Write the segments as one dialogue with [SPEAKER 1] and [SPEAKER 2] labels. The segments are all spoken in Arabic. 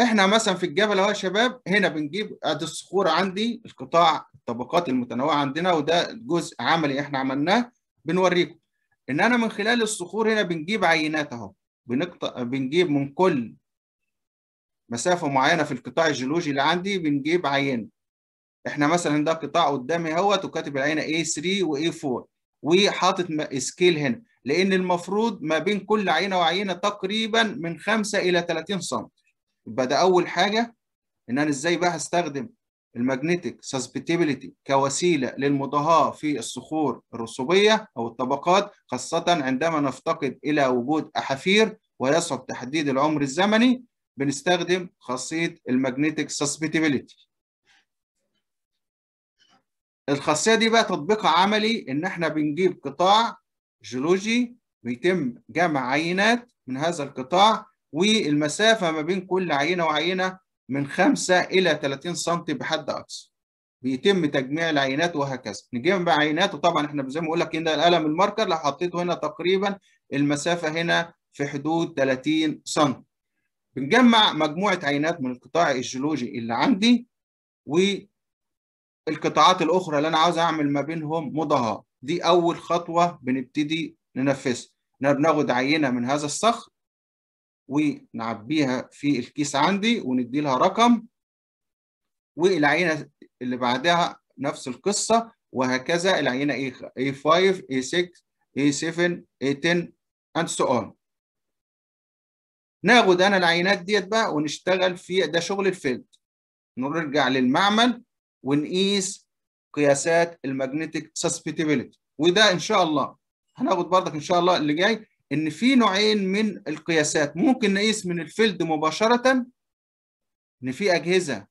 [SPEAKER 1] احنا مثلا في الجبل اهو يا شباب هنا بنجيب ادي آه، الصخور عندي القطاع الطبقات المتنوعه عندنا وده جزء عملي احنا عملناه بنوريكم ان انا من خلال الصخور هنا بنجيب عينات اهو بنقطع بنجيب من كل مسافه معينه في القطاع الجيولوجي اللي عندي بنجيب عينه احنا مثلا ده قطاع قدامي اهوت وكاتب العينه A3 و A4 وحاطط سكيل هنا لان المفروض ما بين كل عينه وعينه تقريبا من 5 الى 30 سم يبقى ده اول حاجه ان انا ازاي بقى هستخدم الماجنتيك سسبتيبيليتي كوسيله للمضاهاه في الصخور الرسوبيه او الطبقات خاصه عندما نفتقد الى وجود احافير ويصعب تحديد العمر الزمني بنستخدم خاصيه الماجنتيك سسبتيبيليتي الخاصيه دي بقى تطبيقها عملي ان احنا بنجيب قطاع جيولوجي بيتم جمع عينات من هذا القطاع والمسافة ما بين كل عينة وعينة من 5 إلى 30 سم بحد أقصى بيتم تجميع العينات وهكذا نجمع عينات وطبعا احنا زي ما بقول لك هنا القلم الماركر لو حطيته هنا تقريبا المسافة هنا في حدود 30 سم بنجمع مجموعة عينات من القطاع الجيولوجي اللي عندي والقطاعات الأخرى اللي أنا عاوز أعمل ما بينهم مضاهاة دي أول خطوة بنبتدي ننفذها إحنا بناخد عينة من هذا الصخر ونعبيها في الكيس عندي وندي لها رقم والعينه اللي بعدها نفس القصه وهكذا العينه A5 A6 A7 A10 and so on ناخد انا العينات ديت بقى ونشتغل في ده شغل الفيلد نرجع للمعمل ونقيس قياسات الماجنتيك سسبتيبلتي وده ان شاء الله هناخد برضك ان شاء الله اللي جاي ان في نوعين من القياسات ممكن نقيس من الفيلد مباشره ان في اجهزه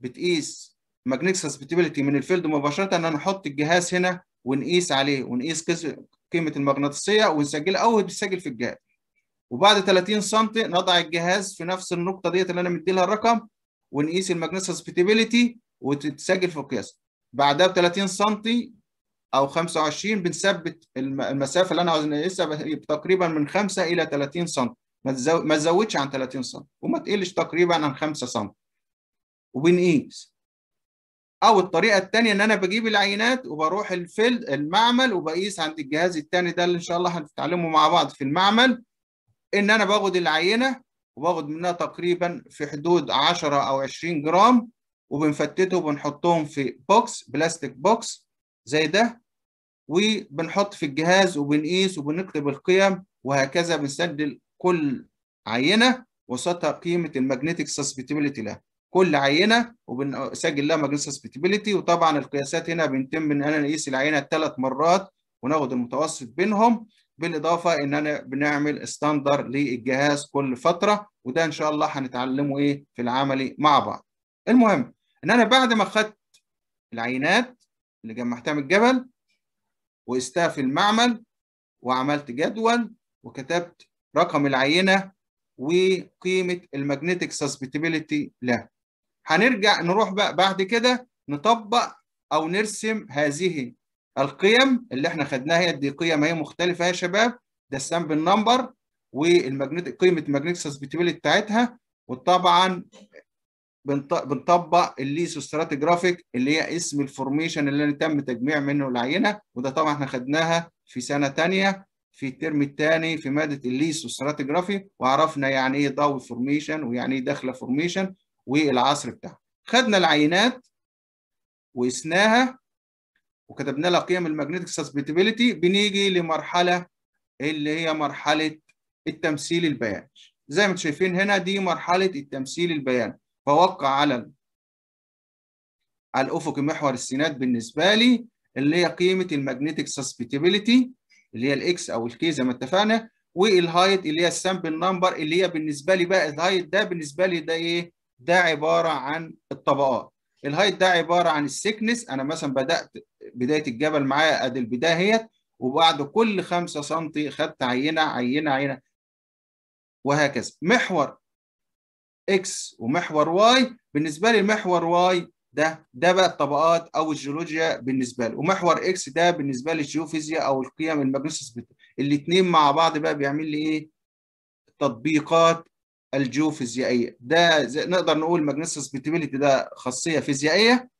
[SPEAKER 1] بتقيس ماجنيك سسبتيبيليتي من الفيلد مباشره ان انا احط الجهاز هنا ونقيس عليه ونقيس قيمه المغناطيسيه ونسجلها او بتسجل في الجهاز وبعد 30 سم نضع الجهاز في نفس النقطه ديت اللي انا مدي لها الرقم ونقيس الماجنيك سسبتيبيليتي وتتسجل في القياس بعدها ب 30 سم او 25 بنثبت المسافه اللي انا عاوز اقيسها تقريبا من 5 الى 30 سم ما تزودش عن 30 سم وما تقلش تقريبا عن 5 سم وبنقيس او الطريقه الثانيه ان انا بجيب العينات وبروح الفيلد المعمل وبقيس عند الجهاز الثاني ده اللي ان شاء الله هنتعلمه مع بعض في المعمل ان انا باخد العينه وباخد منها تقريبا في حدود 10 او 20 جرام وبنفتته وبنحطهم في بوكس بلاستيك بوكس زي ده وبنحط في الجهاز وبنقيس وبنكتب القيم وهكذا بنسجل كل عينه وسطها قيمه الماجنتيك سسبتيبلتي لها كل عينه وبنسجل لها ماجنتيك سسبتيبلتي وطبعا القياسات هنا بيتم ان انا نقيس العينه ثلاث مرات وناخد المتوسط بينهم بالاضافه ان انا بنعمل ستاندر للجهاز كل فتره وده ان شاء الله هنتعلمه ايه في العملي مع بعض. المهم ان انا بعد ما خدت العينات اللي جمعتها من الجبل وقستها في المعمل وعملت جدول وكتبت رقم العينة وقيمة المagnetic susceptibility لها هنرجع نروح بقى بعد كده نطبق أو نرسم هذه القيم اللي احنا خدناها هي دي قيم هي مختلفة يا شباب ده السامبل نمبر والمagnetic قيمة المagnetic susceptibility بتاعتها وطبعا بنطبق الليسو جرافيك اللي هي اسم الفورميشن اللي تم تجميع منه العينه وده طبعا احنا خدناها في سنه ثانيه في الترم الثاني في ماده الليسو ستراتيجرافي وعرفنا يعني ايه ضوء فورميشن ويعني ايه داخله فورميشن والعصر بتاعها خدنا العينات وقسناها وكتبنا لها قيم الماجنتيك سسبيتيبيليتي بنيجي لمرحله اللي هي مرحله التمثيل البياني زي ما انتم شايفين هنا دي مرحله التمثيل البياني فوقع على على الافق محور السينات بالنسبه لي اللي هي قيمه الماجنتيك سسبتيبيليتي اللي هي الاكس او الكي زي ما اتفقنا والهايت اللي هي السامبل نمبر اللي هي بالنسبه لي بقى الهايت ده بالنسبه لي ده ايه؟ ده عباره عن الطبقات الهايت ده عباره عن السكنس انا مثلا بدات بدايه الجبل معايا ادي البدايه اهيت وبعد كل 5 سم خدت عينه عينه عينه وهكذا محور اكس ومحور واي بالنسبه لي محور واي ده ده بقى الطبقات او الجيولوجيا بالنسبه لي ومحور اكس ده بالنسبه لي الجيوفيزياء او القيم الماجنوسيس الاثنين مع بعض بقى بيعمل لي ايه تطبيقات الجيوفيزيائيه ده نقدر نقول ماجنيسيس ده خاصيه فيزيائيه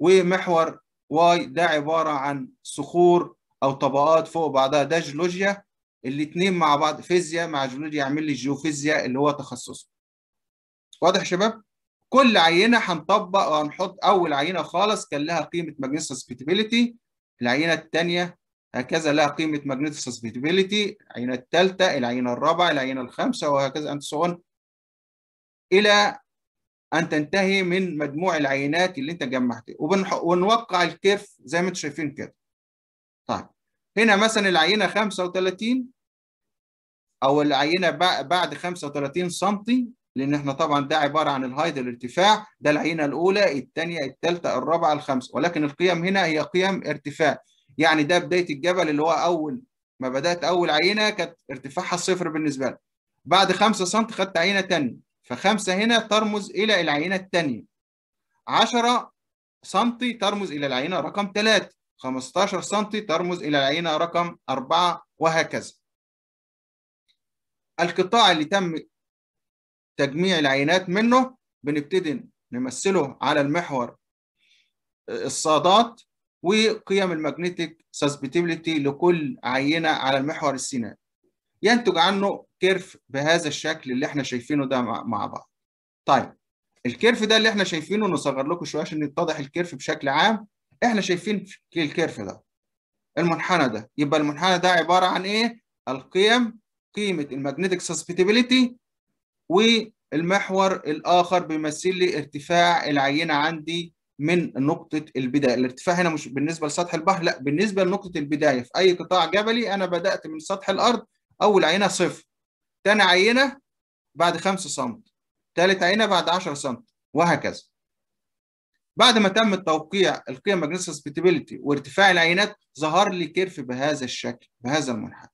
[SPEAKER 1] ومحور واي ده عباره عن صخور او طبقات فوق بعضها ده جيولوجيا الاثنين مع بعض فيزياء مع جيولوجيا يعمل لي جيوفيزياء اللي هو تخصصه واضح يا شباب كل عينه هنطبق وهنحط اول عينه خالص كان لها قيمه ماجنيت سسبيتابيلتي العينه الثانيه هكذا لها قيمه ماجنيت سسبيتابيلتي العينه الثالثه العينه الرابعه العينه الخامسه وهكذا انت سؤال الى ان تنتهي من مجموع العينات اللي انت وبنح... ونوقع الكيرف زي ما انتم شايفين كده طيب هنا مثلا العينه 35 او العينه بعد 35 سم لان احنا طبعا ده عباره عن الهايد الارتفاع ده العينه الاولى الثانيه الثالثه الرابعه الخامسه ولكن القيم هنا هي قيم ارتفاع يعني ده بدايه الجبل اللي هو اول ما بدات اول عينه كانت ارتفاعها صفر بالنسبه لي بعد 5 سم خدت عينه ثانيه فخمسه هنا ترمز الى العينه الثانيه 10 سم ترمز الى العينه رقم 3 15 سم ترمز الى العينه رقم 4 وهكذا القطاع اللي تم تجميع العينات منه بنبتدي نمثله على المحور آه، الصادات وقيم المجنتيك سسبتيبلتي لكل عينة على المحور السينات ينتج عنه كيرف بهذا الشكل اللي احنا شايفينه ده مع بعض طيب الكيرف ده اللي احنا شايفينه نصغر لكم شويه عشان يتضح الكيرف بشكل عام احنا شايفين الكيرف ده المنحنى ده يبقى المنحنى ده عباره عن ايه القيم قيمه المجنتيك سسبتيبلتي والمحور الآخر بيمثل لي ارتفاع العينة عندي من نقطة البداية الارتفاع هنا مش بالنسبة لسطح البحر لا بالنسبة لنقطة البداية في أي قطاع جبلي أنا بدأت من سطح الأرض أول عينة صفر ثاني عينة بعد 5 سم تالت عينة بعد 10 سم وهكذا بعد ما تم التوقيع القيم ماجنيسيس بيتيبيليتي وارتفاع العينات ظهر لي كيرف بهذا الشكل بهذا المنحنى